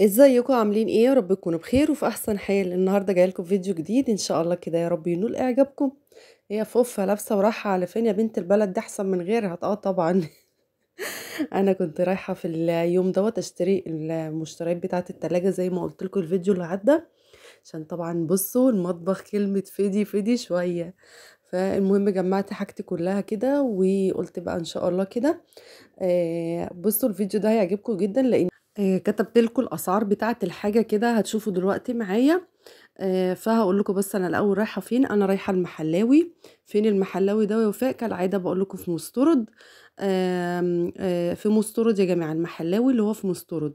ازيكم عاملين ايه يا رب تكونوا بخير وفي احسن حال النهارده جاي لكم فيديو جديد ان شاء الله كده يا رب ينول اعجابكم هي فوفه لابسه وراحه على فين يا بنت البلد دي احسن من غيرها اه طبعا انا كنت رايحه في اليوم دوت اشتري المشتريات بتاعه التلاجة زي ما قلت لكم الفيديو اللي عدى عشان طبعا بصوا المطبخ كلمه فدي فدي شويه فالمهم جمعت حاجتي كلها كده وقلت بقى ان شاء الله كده آه، بصوا الفيديو ده هيعجبكم جدا لان آه، كتبت لكم الاسعار بتاعه الحاجه كده هتشوفوا دلوقتي معايا آه، فهقول لكم بس انا الاول رايحه فين انا رايحه المحلاوي فين المحلاوي ده يا وفاء كالعاده بقول لكم في مسترد آه، في مسترد يا جماعه المحلاوي اللي هو في مسترد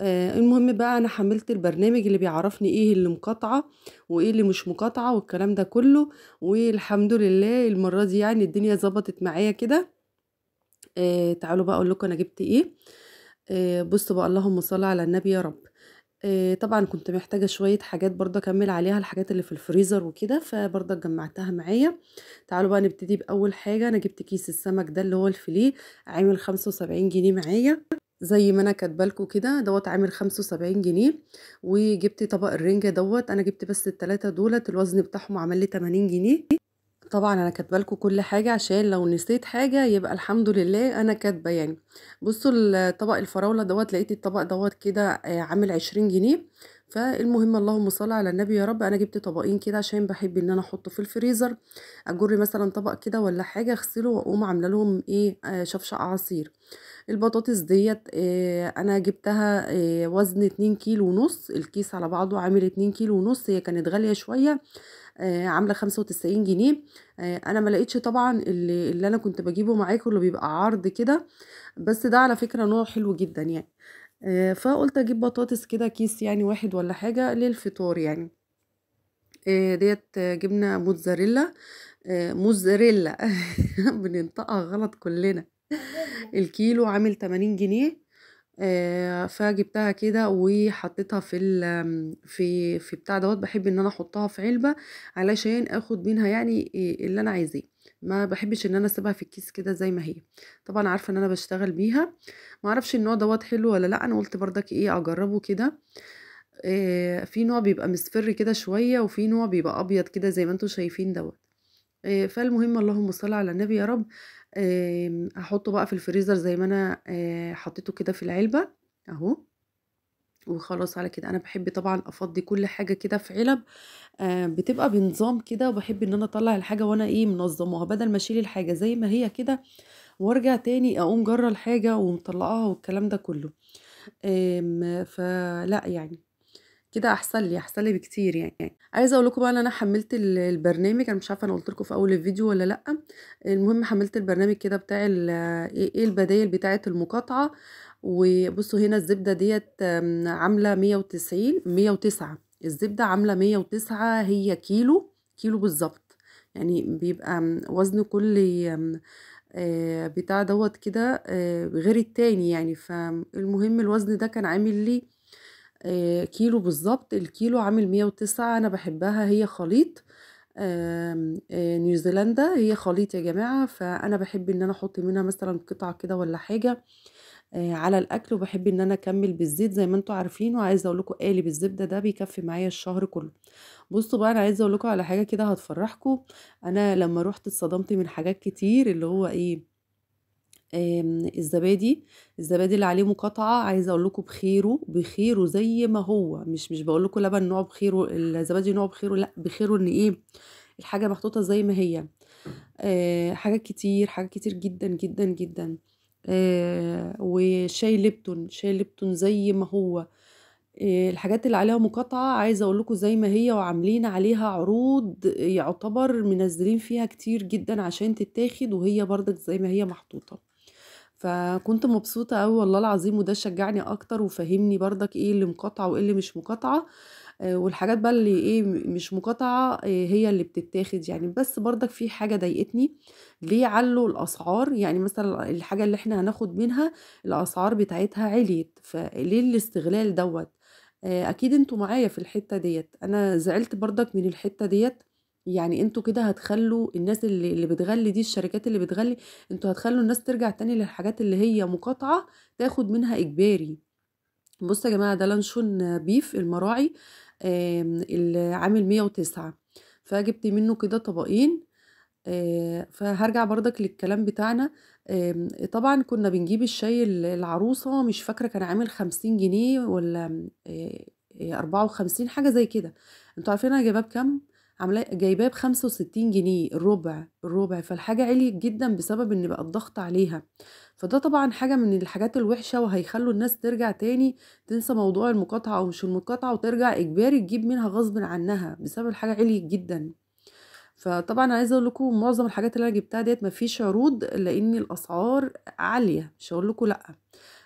المهم بقى انا حملت البرنامج اللي بيعرفني ايه اللي مقاطعه وايه اللي مش مقاطعه والكلام ده كله والحمد لله المره دي يعني الدنيا ظبطت معايا كده تعالوا بقى اقول لكم انا جبت ايه آه، بص بقى اللهم صل على النبي يا رب آه، طبعا كنت محتاجة شوية حاجات برضه أكمل عليها الحاجات اللي في الفريزر وكده فبرضه جمعتها معايا تعالوا بقى نبتدي بأول حاجة أنا جبت كيس السمك ده اللي هو الفيليه عامل خمسة وسبعين جنيه معايا زي ما انا كاتبالكوا كده دوت عامل خمسة وسبعين جنيه وجبت طبق الرنجة دوت انا جبت بس التلاتة دولت الوزن بتاعهم عمل لي تمانين جنيه طبعا انا كاتبه لكم كل حاجه عشان لو نسيت حاجه يبقى الحمد لله انا كاتبه يعني بصوا طبق الفراوله دوت لقيت الطبق دوت كده آه، عامل عشرين جنيه فالمهم اللهم صل على النبي يا رب انا جبت طبقين كده عشان بحب ان انا احطه في الفريزر اجر مثلا طبق كده ولا حاجه اغسله واقوم عامله لهم ايه آه، شفشق عصير البطاطس ديت ايه انا جبتها ايه وزن اتنين كيلو ونص الكيس على بعضه عامل اتنين كيلو ونص هي كانت غاليه شويه آه، عامله 95 جنيه آه، انا ما لقيتش طبعا اللي, اللي انا كنت بجيبه معاكم اللي بيبقى عرض كده بس ده على فكره نوع حلو جدا يعني آه، فقلت اجيب بطاطس كده كيس يعني واحد ولا حاجه للفطار يعني ديت جبنه موتزاريلا موزاريلا بننطقها غلط كلنا الكيلو عامل 80 جنيه آه، فجبتها كده وحطيتها في في في بتاع دوت بحب ان انا احطها في علبه علشان اخد منها يعني إيه، اللي انا عايزاه ما بحبش ان انا اسيبها في الكيس كده زي ما هي طبعا عارفه ان انا بشتغل بيها ما اعرفش النوع دوت حلو ولا لا انا قلت بردك ايه اجربه كده آه، في نوع بيبقى مصفر كده شويه وفي نوع بيبقى ابيض كده زي ما انتم شايفين دوت آه، فالمهم اللهم صل على النبي يا رب هحطه آمم، بقى في الفريزر زي ما انا آه، حطيته كده في العلبة اهو وخلاص على كده انا بحب طبعا افضي كل حاجه كده في علب آه، بتبقى بنظام كده وبحب ان انا اطلع الحاجه وانا ايه منظمها بدل ما اشيل الحاجه زي ما هي كده وارجع تاني اقوم جره الحاجه ومطلعاها والكلام ده كله آمم، فلا يعني كده احسن لي احسن لي بكتير يعني عايزه اقول لكم بقى ان انا حملت البرنامج انا مش عارفه انا قلت لكم في اول الفيديو ولا لا المهم حملت البرنامج كده بتاع إيه،, ايه البدايل بتاعه المقاطعه وبصوا هنا الزبده ديت عامله 190 109 الزبده عامله 109 هي كيلو كيلو بالظبط يعني بيبقى وزن كل آه، بتاع دوت كده آه، غير التاني يعني فالمهم الوزن ده كان عامل لي آه، كيلو بالظبط الكيلو عامل مية وتسعة انا بحبها هي خليط آه، نيوزيلندا هي خليط يا جماعة فانا بحب ان انا احط منها مثلا قطعة كده ولا حاجة آه، على الاكل وبحب ان انا اكمل بالزيت زي ما انتم عارفين وعايزه اقول لكم قالب الزبده ده بيكفي معايا الشهر كله بصوا بقى انا عايزه اقول لكم على حاجه كده هتفرحكم انا لما روحت اتصدمت من حاجات كتير اللي هو ايه آمم، الزبادي الزبادي اللي عليه مقاطعه عايزه اقول لكم بخيره بخيره زي ما هو مش مش بقول لكم لبن نوعه بخيره الزبادي نوعه بخيره لا بخيره ان ايه الحاجه محطوطه زي ما هي حاجة حاجات كتير حاجات كتير جدا جدا جدا آه، وشاي ليبتون شاي ليبتون زي ما هو آه، الحاجات اللي عليها مقاطعة عايزة أقول لكم زي ما هي وعاملين عليها عروض يعتبر منزلين فيها كتير جدا عشان تتاخد وهي برضك زي ما هي محطوطة فكنت مبسوطة أوي والله العظيم وده شجعني أكتر وفهمني برضك إيه اللي مقاطعة وإيه اللي مش مقاطعة آه، والحاجات بقى اللي إيه مش مقاطعة آه، هي اللي بتتاخد يعني بس برضك في حاجة ضايقتني ليه علوا الأسعار يعني مثلا الحاجة اللي إحنا هناخد منها الأسعار بتاعتها عليت فليه الاستغلال دوت آه، أكيد أنتوا معايا في الحتة ديت أنا زعلت برضك من الحتة ديت يعني انتوا كده هتخلوا الناس اللي, اللي بتغلي دي الشركات اللي بتغلي انتوا هتخلوا الناس ترجع تاني للحاجات اللي هي مقاطعة تاخد منها إجباري بصوا يا جماعة ده لانشون بيف المراعي العامل 109 فجبت منه كده طبقين آه، فهرجع بردك للكلام بتاعنا طبعا كنا بنجيب الشاي العروسة مش فاكرة كان عامل خمسين جنيه ولا آه، آه، أربعة وخمسين حاجة زي كده انتوا عارفين انا جايباه بكام عاملاه جايباه بخمسة وستين جنيه الربع الربع فالحاجة عليت جدا بسبب ان بقى الضغط عليها فده طبعا حاجة من الحاجات الوحشة وهيخلوا الناس ترجع تاني تنسى موضوع المقاطعة او مش المقاطعة وترجع اجباري تجيب منها غصب عنها بسبب الحاجة عليت جدا فطبعا عايزه اقول لكم معظم الحاجات اللي انا جبتها ديت مفيش عروض لان الاسعار عاليه مش هقول لكم لا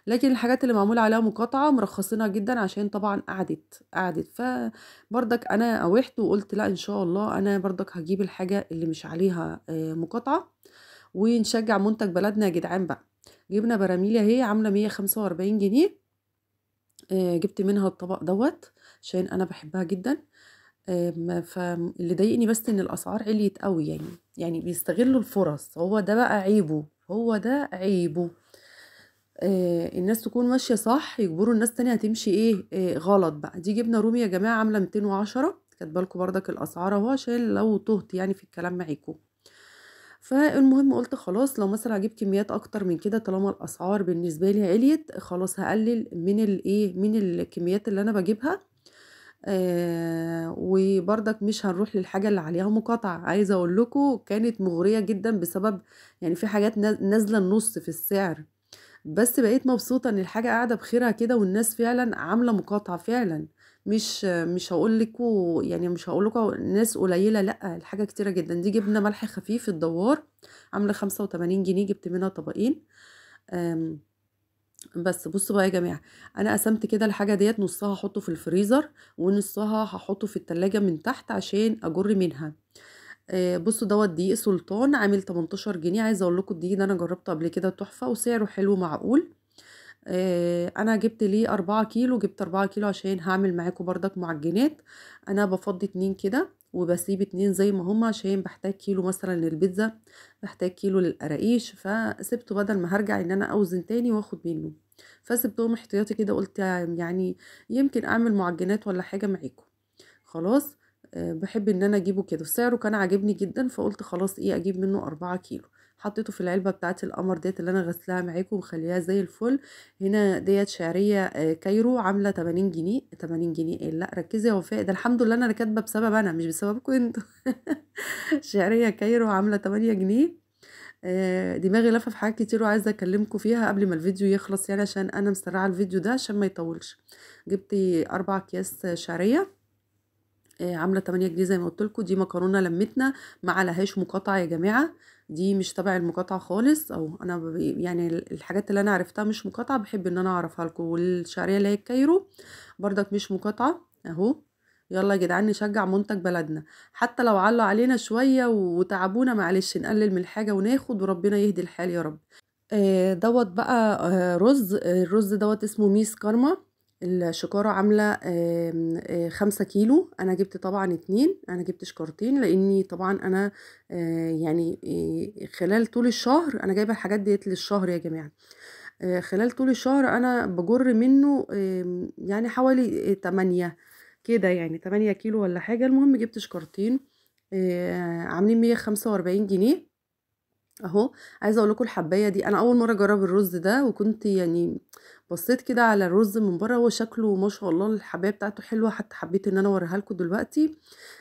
لكن الحاجات اللي معمول عليها مقاطعه مرخصينها جدا عشان طبعا قعدت قعدت فبرضك انا اوحت وقلت لا ان شاء الله انا برضك هجيب الحاجه اللي مش عليها آه، مقاطعه ونشجع منتج بلدنا يا جدعان بقى جبنا براميل اهي عامله 145 جنيه آه، جبت منها الطبق دوت عشان انا بحبها جدا آه، فاللي ضايقني بس ان الاسعار عليت قوي يعني يعني بيستغلوا الفرص هو ده بقى عيبه هو ده عيبه آه، الناس تكون ماشية صح يجبروا الناس تانية هتمشي ايه, إيه غلط بقى دي جبنة رومي يا جماعة عاملة 210 كاتبه لكم بردك الأسعار اهو عشان لو تهت يعني في الكلام معاكم فالمهم قلت خلاص لو مثلا هجيب كميات اكتر من كده طالما الاسعار بالنسبه لي عليت خلاص هقلل من الايه من الكميات اللي انا بجيبها آه وبرضك مش هنروح للحاجه اللي عليها مقاطعه عايزه اقول لكم كانت مغريه جدا بسبب يعني في حاجات نازله النص في السعر بس بقيت مبسوطه ان الحاجه قاعده بخيرها كده والناس فعلا عامله مقاطعه فعلا مش مش هقول لكم يعني مش هقول لكم ناس قليله لا الحاجه كتيره جدا دي جبنه ملح خفيف الدوار عامله 85 جنيه جبت منها طبقين بس بصوا بقى يا جماعه انا قسمت كده الحاجه ديت نصها هحطه في الفريزر ونصها هحطه في التلاجة من تحت عشان اجر منها آه، بصوا دوت دقيق سلطان عامل 18 جنيه عايزه اقول لكم الدقيق ده انا جربته قبل كده تحفه وسعره حلو معقول آه، انا جبت ليه 4 كيلو جبت 4 كيلو عشان هعمل معاكم بردك معجنات انا بفضي اتنين كده وبسيب اتنين زي ما هما عشان بحتاج كيلو مثلا للبيتزا بحتاج كيلو للقراقيش فسبته بدل ما هرجع ان انا اوزن تاني واخد منه فسبتهم احتياطي كده قلت يعني يمكن اعمل معجنات ولا حاجه معاكم خلاص بحب ان انا اجيبه كده سعره كان عاجبني جدا فقلت خلاص ايه اجيب منه أربعة كيلو حطيته في العلبه بتاعت القمر ديت اللي انا غسلاها معاكم ومخليها زي الفل هنا ديت شعريه آه، كايرو عامله 80 جنيه 80 جنيه إيه لا ركزي يا وفاء ده الحمد لله انا كاتبه بسبب انا مش بسببكم انتوا شعريه كايرو عامله 8 جنيه آه، دماغي لافه في حاجات كتير وعايزه اكلمكم فيها قبل ما الفيديو يخلص يعني عشان انا مسرعه الفيديو ده عشان ما يطولش جبت اربع اكياس شعريه آه، عامله 8 جنيه زي ما قلت لكم دي مكرونه لمتنا ما عليهاش مقاطعه يا جماعه دي مش تبع المقاطعه خالص او انا يعني الحاجات اللي انا عرفتها مش مقاطعه بحب ان انا اعرفها لكم والشعريه اللي هي الكايرو بردك مش مقاطعه اهو يلا يا جدعان نشجع منتج بلدنا حتى لو علوا علينا شويه وتعبونا معلش نقلل من الحاجه وناخد وربنا يهدي الحال يا رب آه، دوت بقى آه، رز الرز دوت اسمه ميس كارما الشكارة عاملة آه، خمسة كيلو أنا جبت طبعا اتنين أنا جبت شكارتين لأني طبعا أنا آه، يعني آه، خلال طول الشهر أنا جايبة الحاجات ديت للشهر يا جماعة خلال طول الشهر أنا بجر منه يعني حوالي تمانية كده يعني تمانية كيلو ولا حاجة المهم جبت شكارتين عاملين مية خمسة وأربعين جنيه اهو عايزه اقول لكم الحبايه دي انا اول مره اجرب الرز ده وكنت يعني بصيت كده على الرز من بره هو شكله ما شاء الله الحبايه بتاعته حلوه حتى حبيت ان انا اوريها لكم دلوقتي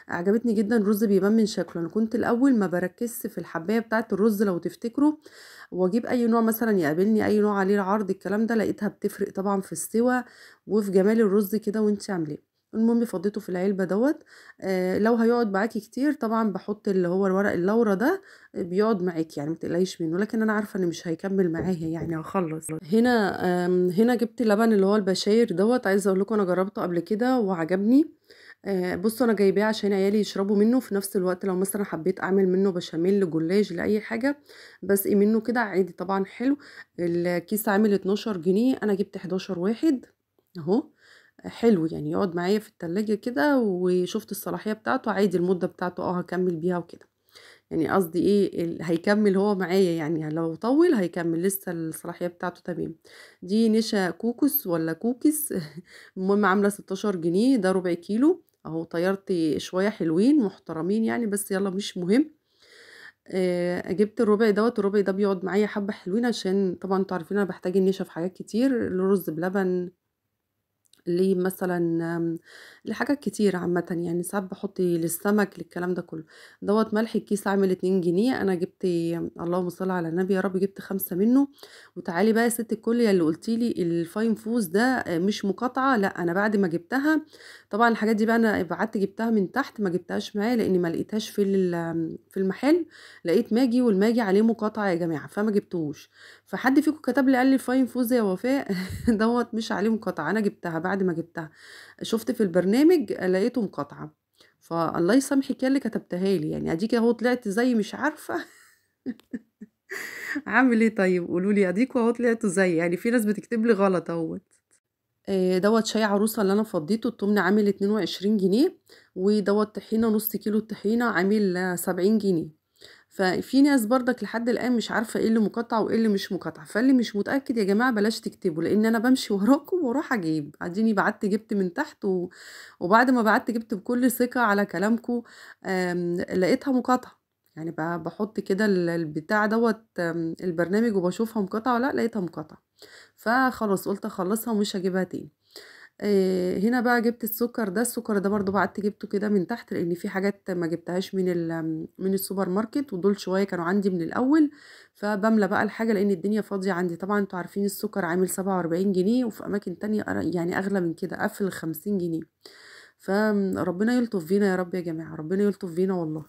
عجبتني جدا الرز بيبان من شكله انا كنت الاول ما بركزش في الحبايه بتاعه الرز لو تفتكروا واجيب اي نوع مثلا يقابلني اي نوع عليه العرض الكلام ده لقيتها بتفرق طبعا في السوى وفي جمال الرز كده وانت عاملاه المهم فضيته في العلبه دوت آه لو هيقعد معاكي كتير طبعا بحط اللي هو الورق اللورا ده بيقعد معاكي يعني متقلقيش منه لكن انا عارفه ان مش هيكمل معايا يعني هخلص هنا هنا جبت لبن اللي هو البشاير دوت عايزه اقول لكم انا جربته قبل كده وعجبني آه بصوا انا جايباه عشان عيالي يشربوا منه في نفس الوقت لو مثلا حبيت اعمل منه بشاميل جلاج لاي حاجه بسقي ايه منه كده عادي طبعا حلو الكيس عامل 12 جنيه انا جبت 11 واحد اهو حلو يعني يقعد معايا في التلاجة كده وشفت الصلاحية بتاعته عادي المدة بتاعته اه هكمل بيها وكده يعني قصدي ايه هيكمل هو معايا يعني لو طول هيكمل لسه الصلاحية بتاعته تمام دي نشا كوكس ولا كوكس المهم عاملة 16 جنيه ده ربع كيلو اهو طيرت شوية حلوين محترمين يعني بس يلا مش مهم آه جبت الربع دوت الربع ده بيقعد معايا حبة حلوين عشان طبعا انتوا عارفين انا بحتاج النشا في حاجات كتير الرز بلبن مثلا آمم، لحاجات كتير عامة يعني ساعات بحط للسمك للكلام ده كله دوت ملح الكيس عامل اتنين جنيه انا جبت اللهم صل على النبي يا رب جبت خمسة منه وتعالي بقى يا ست الكل اللي قلتيلي الفاين فوز ده مش مقاطعة لا انا بعد ما جبتها طبعا الحاجات دي بقى انا بعت جبتها من تحت ما جبتهاش معايا لاني ما لقيتهاش في في المحل لقيت ماجي والماجي عليه مقاطعة يا جماعة فما جبتهوش فحد فيكم كتب لي قال لي الفاين فوز يا وفاء دوت مش عليه مقاطعة انا جبتها بعد بعد ما جبتها شفت في البرنامج لقيته مقاطعه فالله يسامحك يا اللي كتبتها لي يعني اديك اهو طلعت زي مش عارفه عامل ايه طيب قولوا لي اديك اهو طلعت زي يعني في ناس بتكتب لي غلط اهوت آه، دوت شاي عروسه اللي انا فضيته التمن عامل 22 جنيه ودوت طحينه نص كيلو طحينة عامل 70 جنيه ففي ناس برضك لحد الان مش عارفه ايه اللي مقاطعه وايه اللي مش مقاطعه فاللي مش متاكد يا جماعه بلاش تكتبوا لان انا بمشي وراكم واروح اجيب اديني بعت جبت من تحت و... وبعد ما بعت جبت بكل ثقه على كلامكم لقيتها مقاطعه يعني بحط كده البتاع دوت البرنامج وبشوفها مقاطعه ولا لقيتها مقاطعه فخلاص قلت اخلصها ومش هجيبها تاني آه، هنا بقى جبت السكر ده السكر ده برضو بعدت جبته كده من تحت لان في حاجات ما جبتهاش من من السوبر ماركت ودول شويه كانوا عندي من الاول فبملى بقى الحاجه لان الدنيا فاضيه عندي طبعا انتوا عارفين السكر عامل 47 جنيه وفي اماكن تانية يعني اغلى من كده قفل 50 جنيه فربنا يلطف فينا يا رب يا جماعه ربنا يلطف فينا والله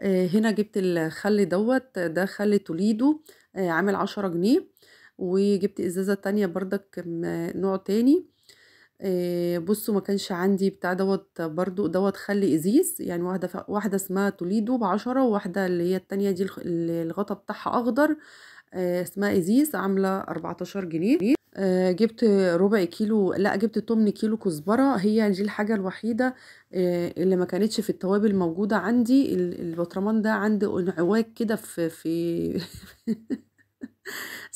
آه، هنا جبت الخل دوت ده خل توليدو آه، عامل 10 جنيه وجبت ازازة تانية بردك نوع تاني آه، بصوا ما كانش عندي بتاع دوت برضو دوت خل ازيز يعني واحده واحده اسمها توليدو بعشرة وواحده اللي هي التانية دي الغطا بتاعها اخضر آه، اسمها ازيز عامله 14 جنيه آه، جبت ربع كيلو لا جبت تمن كيلو كزبره هي دي الحاجه الوحيده اللي ما كانتش في التوابل موجوده عندي البطرمان ده عندي انعواج كده في في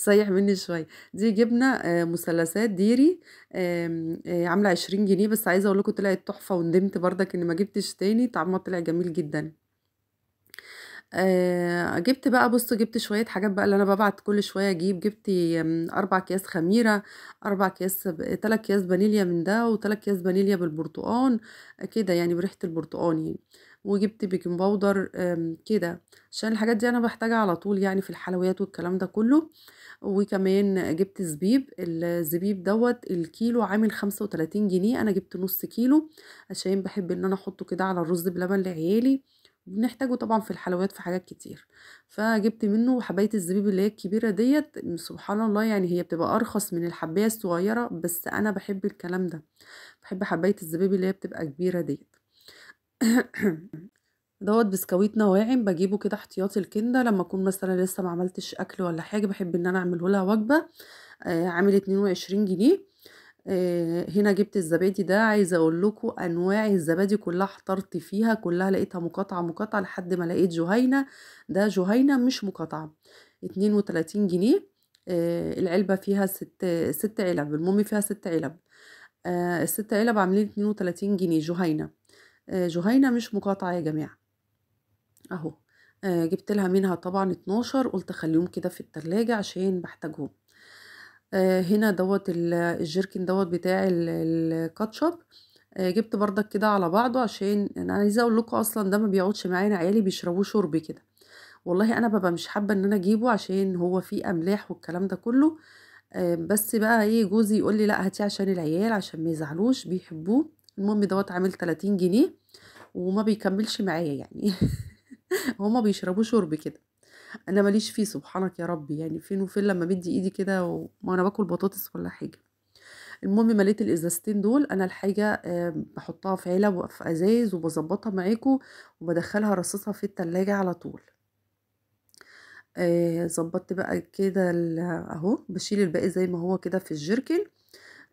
صيح مني شويه دي جبنه آه، مثلثات ديري آه، عامله عشرين جنيه بس عايزه اقول لكم طلعت تحفه وندمت برضك ان ما جبتش تاني طعمها طلع جميل جدا آه جبت بقى بصوا جبت شوية حاجات بقى اللي أنا ببعت كل شوية أجيب جبت أربع أكياس خميرة أربع ب... تلات أكياس فانيليا من ده وتلات أكياس فانيليا بالبرتقان آه، كده يعني بريحة البرتقان يعني وجبت بيكنج باودر كده عشان الحاجات دي أنا بحتاجها على طول يعني في الحلويات والكلام ده كله وكمان جبت زبيب الزبيب دوت الكيلو عامل خمسة وتلاتين جنيه أنا جبت نص كيلو عشان بحب إن أنا أحطه كده على الرز بلبن لعيالي بنحتاجه طبعا في الحلويات في حاجات كتير فجبت منه حبايه الزبيب اللي هي الكبيره ديت سبحان الله يعني هي بتبقى ارخص من الحبايه الصغيره بس انا بحب الكلام ده بحب حبايه الزبيب اللي هي بتبقى كبيره ديت دوت بسكويت نواعم بجيبه كده احتياطي الكندة لما اكون مثلا لسه ما عملتش اكل ولا حاجة بحب ان انا اعمله لها وجبة آه عامل اتنين وعشرين جنيه آه، هنا جبت الزبادي ده عايزه اقول لكم انواع الزبادي كلها احترت فيها كلها لقيتها مقاطعه مقاطعه لحد ما لقيت جهينه ده جهينه مش مقاطعه اتنين وتلاتين جنيه آه، العلبه فيها ست ست علب المهم فيها ست علب آه، الست علب عاملين اتنين وتلاتين جنيه جهينه جهينه مش مقاطعه يا جماعه اهو آه جبت لها منها طبعا 12 قلت خليهم كده في التلاجة عشان بحتاجهم آه هنا دوت الجيركن دوت بتاع الكاتشب آه جبت بردك كده على بعضه عشان انا عايزه اقول لكم اصلا ده ما بيقعدش معانا عيالي بيشربوه شرب كده والله انا ببقى مش حابه ان انا اجيبه عشان هو فيه املاح والكلام ده كله آه بس بقى ايه جوزي يقول لي لا هاتيه عشان العيال عشان ما يزعلوش بيحبوه المهم دوت عامل 30 جنيه وما بيكملش معايا يعني هما بيشربوا شرب كده انا ماليش فيه سبحانك يا ربي يعني فين وفين لما بدي ايدي كده وما انا باكل بطاطس ولا حاجه المهم مليت الازازتين دول انا الحاجه بحطها في علب وفي ازاز وبظبطها معاكم وبدخلها رصصها في التلاجة على طول آه، ظبطت بقى كده اهو بشيل الباقي زي ما هو كده في الجيركن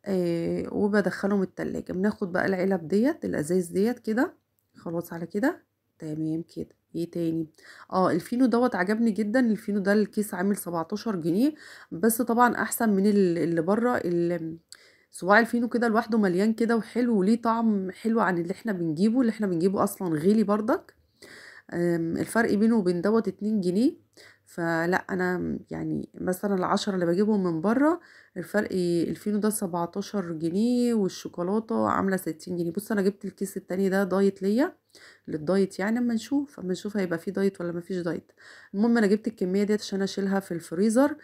آه، وبدخلهم التلاجة بناخد بقى العلب ديت الازاز ديت كده خلاص على كده تمام كده ايه تاني اه الفينو دوت عجبني جدا الفينو ده الكيس عامل 17 جنيه بس طبعا احسن من اللي بره صباع الفينو كده لوحده مليان كده وحلو وليه طعم حلو عن اللي احنا بنجيبه اللي احنا بنجيبه اصلا غالي بردك آمم، الفرق بينه وبين دوت اتنين جنيه فلا انا يعني مثلا العشرة اللي بجيبهم من بره الفرق الفينو ده سبعتاشر جنيه والشوكولاتة عاملة ستين جنيه بص انا جبت الكيس التاني ده دايت ليا للدايت يعني اما نشوف اما نشوف هيبقى فيه دايت ولا مفيش دايت المهم انا جبت الكمية ديت عشان اشيلها في الفريزر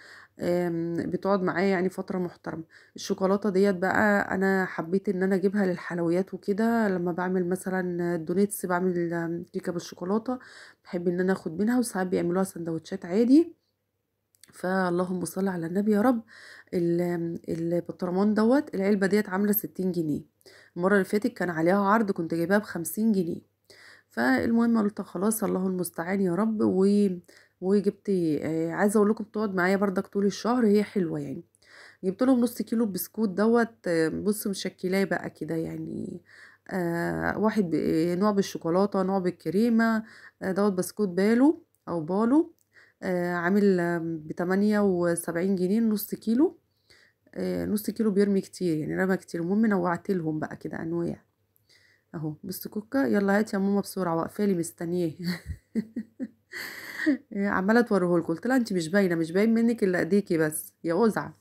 آمم، بتقعد معايا يعني فترة محترمة الشوكولاتة ديت بقى انا حبيت ان انا اجيبها للحلويات وكده لما بعمل مثلا دونيتس بعمل كيكة بالشوكولاتة بحب ان انا اخد منها وساعات بيعملوها سندوتشات عادي فاللهم صل على النبي يا رب البطرمان دوت العلبة ديت عاملة ستين جنيه المرة اللي فاتت كان عليها عرض كنت جايباها بخمسين جنيه فالمهم قلت خلاص الله المستعان يا رب و وجبت آه، عايزه اقول لكم بتقعد معايا بردك طول الشهر هي حلوه يعني جبت لهم نص كيلو بسكوت دوت بص مشكلاه بقى كده يعني آه واحد نوع بالشوكولاته نوع بالكريمه آه، دوت بسكوت بالو او بالو آه عامل بتمانية وسبعين جنيه نص كيلو آه نص كيلو بيرمي كتير يعني رمى كتير المهم نوعت لهم بقى كده انواع اهو بص كوكا يلا هات يا ماما بسرعه واقفالي مستنياه إيه، عماله لكم قلت لها انت مش باينه مش باين منك الا ايديكي بس يا قزعه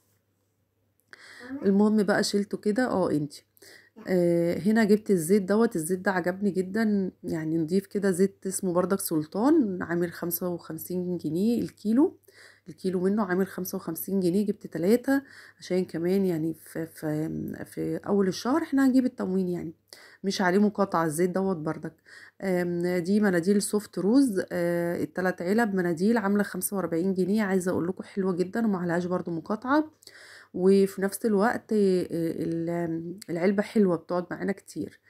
المهم بقى شلته كده اه انت آه، هنا جبت الزيت دوت الزيت ده عجبني جدا يعني نضيف كده زيت اسمه بردك سلطان عامل خمسة وخمسين جنيه الكيلو الكيلو منه عامل خمسة وخمسين جنيه جبت تلاتة عشان كمان يعني في, في, في أول الشهر احنا هنجيب التموين يعني مش عليه مقاطعة الزيت دوت بردك آمم، دي مناديل سوفت روز آه، التلات علب مناديل عاملة خمسة واربعين جنيه عايزة اقول لكم حلوة جدا عليهاش برضو مقاطعة وفي نفس الوقت آه، العلبة حلوة بتقعد معانا كتير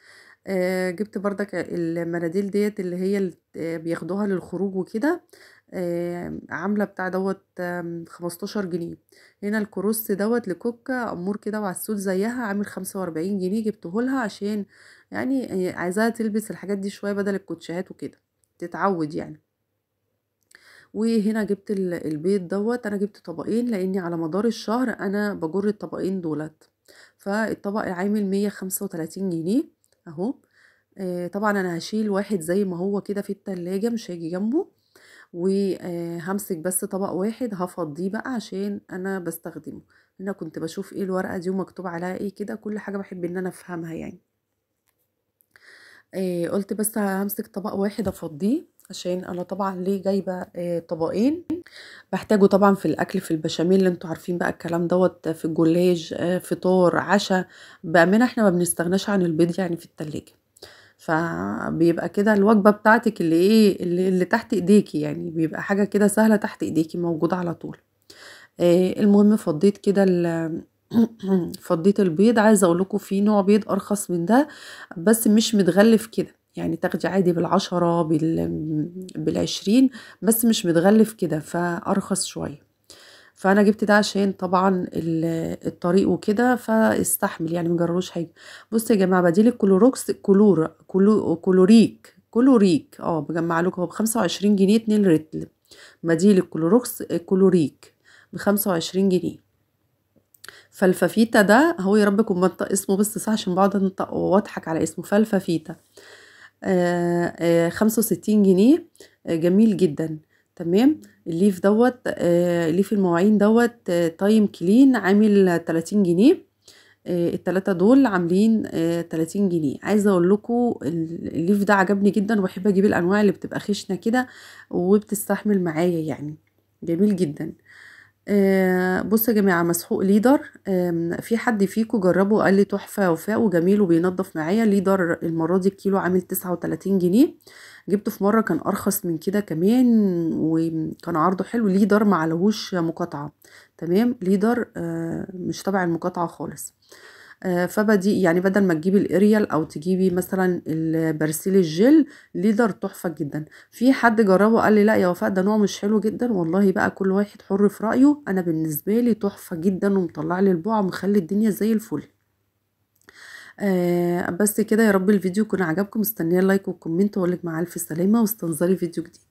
آه، جبت بردك المناديل ديت اللي هي اللي بياخدوها للخروج وكده عامله بتاع دوت آمم، خمستاشر جنيه هنا الكروس دوت لكوكا امور كده وعسول زيها عامل خمسة واربعين جنيه جبته لها عشان يعني عايزاها تلبس الحاجات دي شويه بدل الكوتشيهات وكده تتعود يعني وهنا جبت البيض دوت انا جبت طبقين لاني على مدار الشهر انا بجر الطبقين دولت فالطبق العامل 135 جنيه اهو طبعا انا هشيل واحد زي ما هو كده في التلاجة مش هيجي جنبه وهمسك بس طبق واحد هفضيه بقى عشان انا بستخدمه انا كنت بشوف ايه الورقه دي ومكتوب عليها ايه كده كل حاجه بحب ان انا افهمها يعني آه، قلت بس همسك طبق واحد افضيه عشان انا طبعا ليه جايبه آه، طبقين بحتاجه طبعا في الاكل في البشاميل اللي انتوا عارفين بقى الكلام دوت في الجلاج آه، فطار عشاء بامانه احنا ما بنستغناش عن البيض يعني في التلاجة فبيبقى كده الوجبه بتاعتك اللي ايه اللي, اللي تحت ايديكي يعني بيبقى حاجه كده سهله تحت ايديكي موجوده على طول المهم فضيت كده فضيت البيض عايزه اقول لكم في نوع بيض ارخص من ده بس مش متغلف كده يعني تاخدي عادي بالعشرة بال... بالعشرين بس مش متغلف كده فأرخص شوية فأنا جبت ده عشان طبعا الطريق وكده فاستحمل يعني مجربوش حاجة بصوا يا جماعة بديل الكلوروكس كلور كلو... كلوريك كلوريك اه بجمع لكم ب بخمسة وعشرين جنيه اتنين رتل بديل الكلوروكس كلوريك بخمسة وعشرين جنيه فالفافيتا ده هو يا رب يكون بنطق اسمه بس صح عشان بقعد انطق واضحك على اسمه فالفافيتا آه، آه، خمسة وستين جنيه آه، جميل جدا تمام الليف دوت ليف المواعين دوت تايم كلين عامل تلاتين جنيه التلاتة دول عاملين تلاتين جنيه عايزة اقول لكم الليف ده عجبني جدا وبحب اجيب الانواع اللي بتبقى خشنة كده وبتستحمل معايا يعني جميل جدا بصوا آه، بص يا جماعة مسحوق ليدر في حد فيكم جربه قال لي تحفة وفاء وجميل وبينظف معايا ليدر المرة دي الكيلو عامل تسعة وتلاتين جنيه جبته في مرة كان أرخص من كده كمان وكان عرضه حلو ليدر معلهوش مقاطعة تمام ليدر آه، مش تبع المقاطعة خالص آه، فبدي يعني بدل ما تجيبي الاريال او تجيبي مثلا البرسيل الجل ليدر تحفه جدا في حد جربه قال لي لا يا وفاء ده نوع مش حلو جدا والله بقى كل واحد حر في رايه انا بالنسبه لي تحفه جدا ومطلع لي البقع مخلي الدنيا زي الفل آه بس كده يا رب الفيديو يكون عجبكم مستنيه اللايك والكومنت واقول لك مع الف سلامه واستنظري فيديو جديد